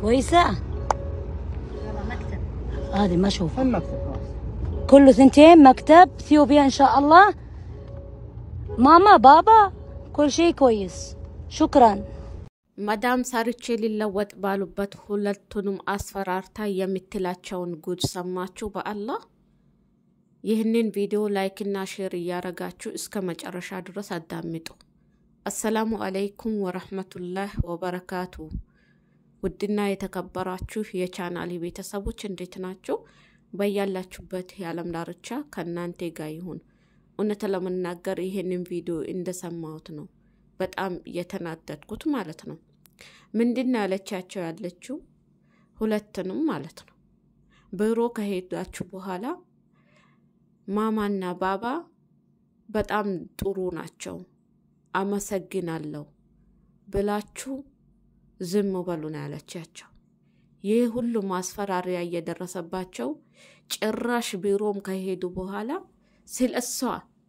كويسة؟ مكتب هذه ما اشوفها مكتب كله ثنتين مكتب ثيوبيا ان شاء الله ماما بابا كل شيء كويس شكرا مدام ساريتشي للوط بالوبت ሁለቱንም አስፈራርታ የምትላቸውን ጉድ ሰማችሁ በአላህ ይህንን ቪዲዮ ላይክ እና ሼር ያረጋችሁ እስከ መጨረሻ ድረስ አዳምጡ السلام عليكم ورحمه الله وبركاته ውድና የተከበራችሁ የቻናል ቤተሰቦች እንዴት ናችሁ? በያላችሁበት የዓለም ዳርቻ ከእናንተ ጋር ይሁን። እውነት ለመናገር ይህንን ቪዲዮ እንደሰማሁት ነው በጣም የተናደድኩት ማለት ነው። ምንድን ያለቻቸው ያለችው ሁለትንም ማለት ነው። ቢሮ ከሄዳችሁ በኋላ ማማና ባባ በጣም ጥሩ ናቸው፣ አመሰግናለሁ ብላችሁ ዝም በሉ ነው ያለቻቸው። ይህ ሁሉ ማስፈራሪያ እየደረሰባቸው ጭራሽ ቢሮም ከሄዱ በኋላ ስለ እሷ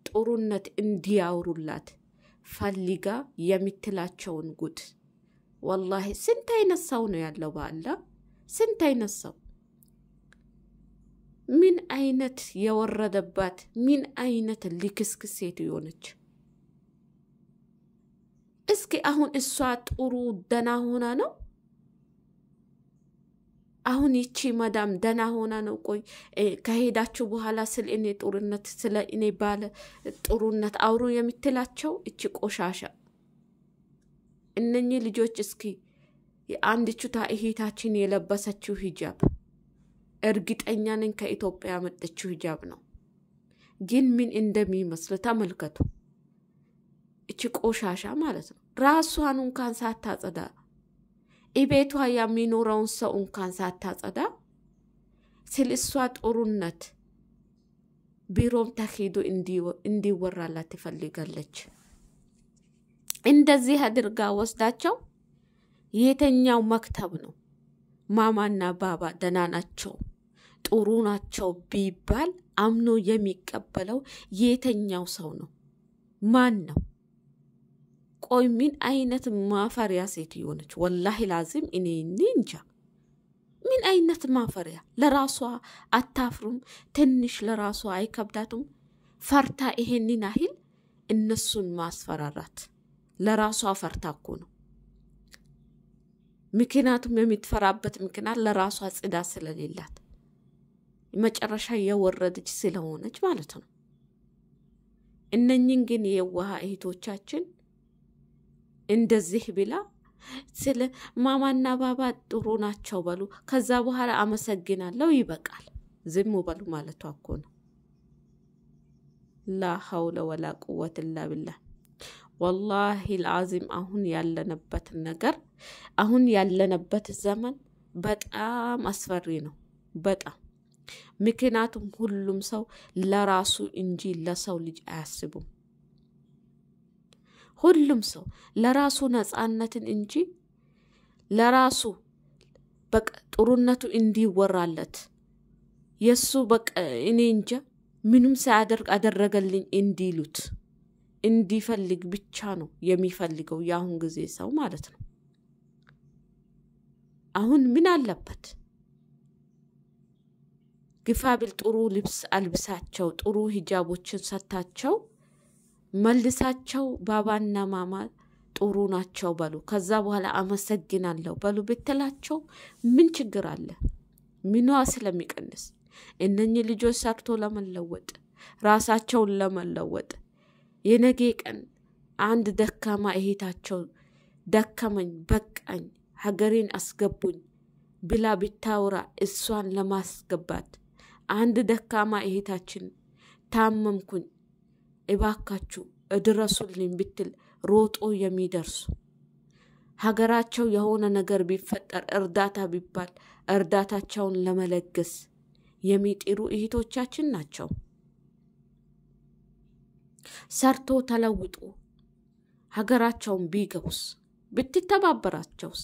ጥሩነት እንዲያውሩላት ፈልጋ የምትላቸውን ጉድ ወላሂ ስንት አይነት ሰው ነው ያለው? በአላ ስንት አይነት ሰው ምን አይነት የወረደባት ምን አይነት ልክስክስ ሴት የሆነች እስኪ አሁን እሷ ጥሩ ደና ሆና ነው አሁን ይቺ መዳም ደና ሆና ነው? ቆይ ከሄዳችሁ በኋላ ስለ እኔ ጥሩነት ስለ እኔ ባለ ጥሩነት አውሩ የምትላቸው እቺ ቆሻሻ። እነኚህ ልጆች እስኪ የአንድቹ እህታችን የለበሰችው ሂጃብ እርግጠኛ ነኝ ከኢትዮጵያ ያመጠችው ሂጃብ ነው። ግን ምን እንደሚመስል ተመልከቱ። እቺ ቆሻሻ ማለት ነው። ራሷን እንኳን ሳታጸዳ እቤቷ የሚኖረውን ሰው እንኳን ሳታጸዳ ስለ እሷ ጥሩነት ቢሮም ተሄዶ እንዲወራላት ትፈልጋለች። እንደዚህ አድርጋ ወስዳቸው የተኛው መክተብ ነው። ማማና ባባ ደናናቸው ናቸው፣ ጥሩ ናቸው ቢባል አምኖ የሚቀበለው የተኛው ሰው ነው። ማን ነው? ቆይ ምን አይነት ማፈሪያ ሴት የሆነች ወላሂ ላዚም እኔ እንጃ። ምን አይነት ማፈሪያ ለራሷ አታፍሩም? ትንሽ ለራሷ አይከብዳትም? ፈርታ ይሄንን ያህል እነሱን ማስፈራራት ለራሷ ፈርታ እኮ ነው። ምክንያቱም የምትፈራበት ምክንያት ለራሷ ጽዳት ስለሌላት መጨረሻ የወረደች ስለሆነች ማለት ነው። እነኝን ግን የዋሃ እህቶቻችን እንደዚህ ብላ ስለ ማማና ባባ ጥሩ ናቸው በሉ። ከዛ በኋላ አመሰግናለሁ ይበቃል፣ ዝም በሉ ማለቷ እኮ ነው። ላ ሀውለ ወላ ቁወት ላ ብላ ወላሂ ልአዚም አሁን ያለንበት ነገር አሁን ያለንበት ዘመን በጣም አስፈሪ ነው። በጣም ምክንያቱም ሁሉም ሰው ለራሱ እንጂ ለሰው ልጅ አያስቡም። ሁሉም ሰው ለራሱ ነፃነትን እንጂ ለራሱ በቃ ጥሩነቱ እንዲወራለት የእሱ በቃ እኔ እንጃ ምንም ሳያደርግ አደረገልኝ እንዲሉት እንዲፈልግ ብቻ ነው የሚፈልገው የአሁን ጊዜ ሰው ማለት ነው። አሁን ምን አለበት ግፋ ጥሩ ልብስ አልብሳቸው፣ ጥሩ ሂጃቦችን ሰታቸው መልሳቸው ባባና ማማ ጥሩ ናቸው በሉ፣ ከዛ በኋላ አመሰግናለሁ በሉ ብትላቸው ምን ችግር አለ? ምኗ ስለሚቀንስ እነኚህ ልጆች ሰርቶ ለመለወጥ ራሳቸውን ለመለወጥ የነጌ ቀን አንድ ደካማ እህታቸው ደከመኝ፣ በቃኝ፣ ሀገሬን አስገቡኝ ብላ ብታውራ እሷን ለማስገባት አንድ ደካማ እህታችን ታመምኩኝ እባካችሁ እድረሱልኝ ብትል ሮጦ የሚደርሱ ሀገራቸው የሆነ ነገር ቢፈጠር እርዳታ ቢባል እርዳታቸውን ለመለገስ የሚጥሩ እህቶቻችን ናቸው። ሰርቶ ተለውጦ ሀገራቸውን ቢገቡስ ብትተባበራቸውስ?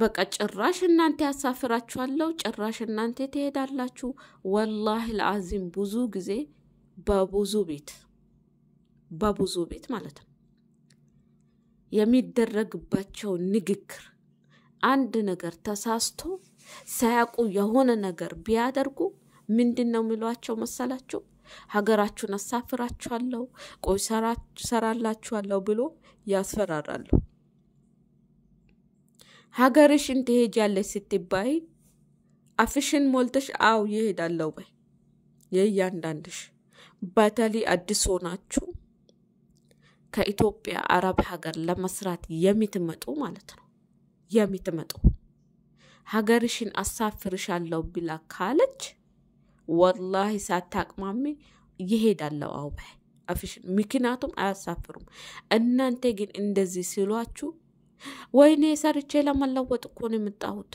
በቃ ጭራሽ እናንተ ያሳፍራችኋለሁ፣ ጭራሽ እናንተ ትሄዳላችሁ። ወላሂ ለአዚም ብዙ ጊዜ በብዙ ቤት በብዙ ቤት ማለት ነው የሚደረግባቸው ንግግር አንድ ነገር ተሳስቶ ሳያውቁ የሆነ ነገር ቢያደርጉ ምንድን ነው የሚሏቸው መሰላችሁ? ሀገራችሁን አሳፍራችኋለሁ፣ ቆይ ሰራላችኋለሁ ብሎ ያስፈራራሉ። ሀገርሽን ትሄጃለሽ ስትባይ አፍሽን ሞልተሽ አው ይሄዳለው በይ። የእያንዳንድሽ በተለይ አዲስ ሆናችሁ ከኢትዮጵያ አረብ ሀገር ለመስራት የሚትመጡ ማለት ነው የሚትመጡ ሀገርሽን አለው ብላ ካለች ወላሂ ሳታቅማሚ ይሄዳለው አው በይ አፍሽን። ምክንያቱም አያሳፍሩም። እናንተ ግን እንደዚህ ሲሏችሁ ወይኔ ሰርቼ ለመለወጥ እኮ ነው የምጣሁት፣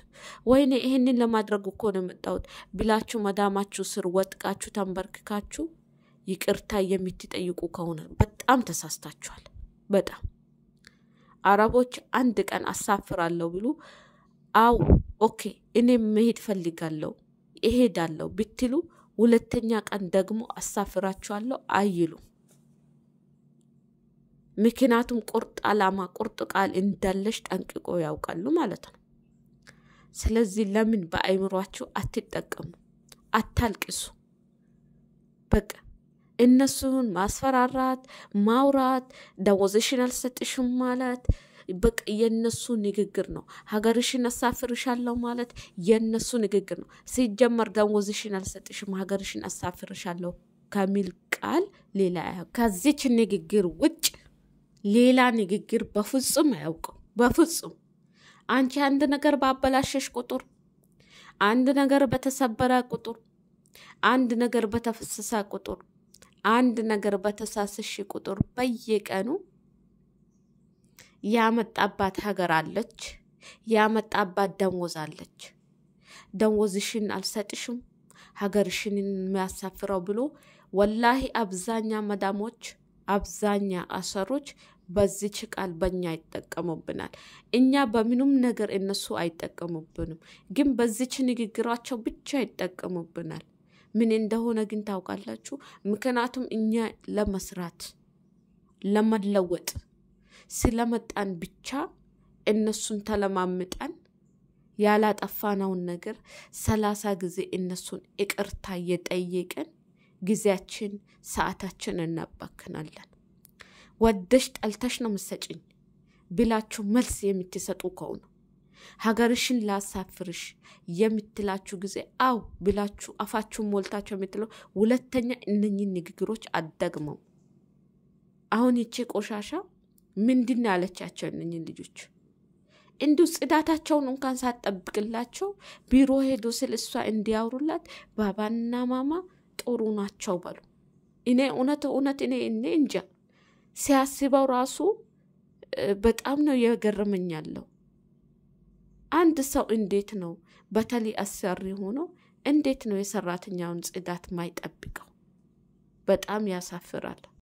ወይኔ ይህንን ለማድረግ እኮ ነው የምጣሁት ብላችሁ መዳማችሁ ስር ወጥቃችሁ ተንበርክካችሁ ይቅርታ የምትጠይቁ ከሆነ በጣም ተሳስታችኋል። በጣም አረቦች አንድ ቀን አሳፍራለሁ ብሉ፣ አው ኦኬ፣ እኔ መሄድ ፈልጋለሁ እሄዳለሁ ብትሉ፣ ሁለተኛ ቀን ደግሞ አሳፍራችኋለሁ አይሉም። ምክንያቱም ቁርጥ አላማ ቁርጥ ቃል እንዳለሽ ጠንቅቆ ያውቃሉ ማለት ነው። ስለዚህ ለምን በአይምሯችሁ አትጠቀሙ? አታልቅሱ። በቃ እነሱን ማስፈራራት፣ ማውራት፣ ደሞዝሽን አልሰጥሽም ማለት በቃ የነሱ ንግግር ነው። ሀገርሽን አሳፍርሻለሁ ማለት የነሱ ንግግር ነው። ሲጀመር ደሞዝሽን አልሰጥሽም፣ ሀገርሽን አሳፍርሻለሁ ከሚል ቃል ሌላ ከዚች ንግግር ውጭ ሌላ ንግግር በፍጹም አያውቅም። በፍጹም አንቺ አንድ ነገር ባበላሸሽ ቁጥር፣ አንድ ነገር በተሰበረ ቁጥር፣ አንድ ነገር በተፈሰሰ ቁጥር፣ አንድ ነገር በተሳስሽ ቁጥር በየቀኑ ያመጣባት ሀገር አለች፣ ያመጣባት ደሞዝ አለች። ደሞዝሽን አልሰጥሽም ሀገርሽን የሚያሳፍረው ብሎ ወላሂ አብዛኛ መዳሞች አብዛኛ አሰሮች በዚች ቃል በእኛ ይጠቀሙብናል። እኛ በምንም ነገር እነሱ አይጠቀሙብንም፣ ግን በዚች ንግግራቸው ብቻ ይጠቀሙብናል። ምን እንደሆነ ግን ታውቃላችሁ? ምክንያቱም እኛ ለመስራት ለመለወጥ ስለመጣን ብቻ እነሱን ተለማምጠን ያላጠፋነውን ነገር ሰላሳ ጊዜ እነሱን ይቅርታ እየጠየቅን ጊዜያችን ሰዓታችን እናባክናለን። ወደሽ ጠልተሽ ነው ምሰጭኝ ብላችሁ መልስ የምትሰጡ ከሆነ ሀገርሽን ላሳፍርሽ የምትላችሁ ጊዜ አው ብላችሁ አፋችሁን ሞልታችሁ የምትለው ሁለተኛ እነኝን ንግግሮች አደግመው። አሁን ይቺ ቆሻሻ ምንድን ያለቻቸው እነኝን ልጆች እንዲሁ ጽዳታቸውን እንኳን ሳትጠብቅላቸው ቢሮ ሄዶ ስል እሷ እንዲያውሩላት ባባና ማማ ጥሩ ናቸው በሉ። እኔ እውነት እውነት እኔ እኔ እንጃ ሲያስበው ራሱ በጣም ነው የገረመኝ ያለው። አንድ ሰው እንዴት ነው በተለይ አሰሪ ሆኖ እንዴት ነው የሰራተኛውን ጽዳት ማይጠብቀው? በጣም ያሳፍራል።